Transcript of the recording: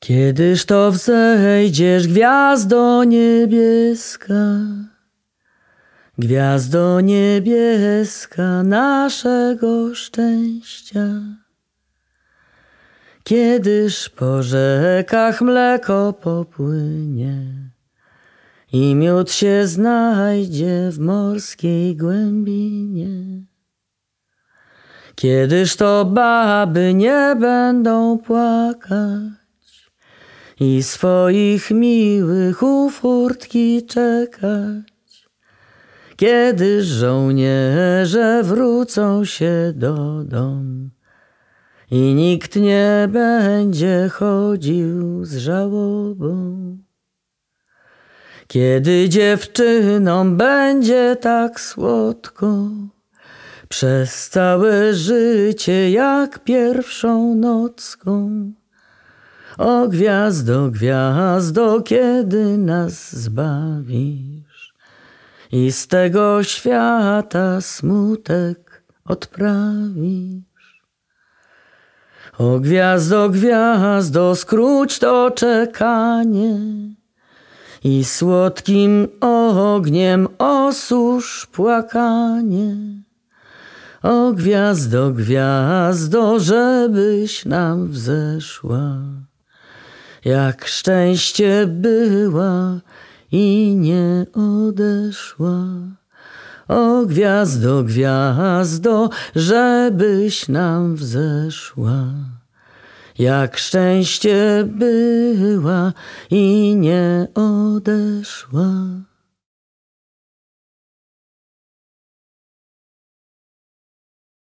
Kiedyż to wzejdziesz, gwiazdo niebieska, gwiazdo niebieska naszego szczęścia. Kiedyż po rzekach mleko popłynie i miód się znajdzie w morskiej głębinie. Kiedyż to baby nie będą płakać, i swoich miłych u furtki czekać, kiedy żołnierze wrócą się do domu i nikt nie będzie chodził z żałobą. Kiedy dziewczynom będzie tak słodko, przez całe życie jak pierwszą nocką. O gwiazdo, gwiazdo, kiedy nas zbawisz i z tego świata smutek odprawisz. O gwiazdo, gwiazdo, skróć to czekanie i słodkim ogniem osusz płakanie. O gwiazdo, gwiazdo, żebyś nam wzeszła. Jak szczęście była i nie odeszła. O gwiazdo, gwiazdo, żebyś nam wzeszła. Jak szczęście była i nie odeszła.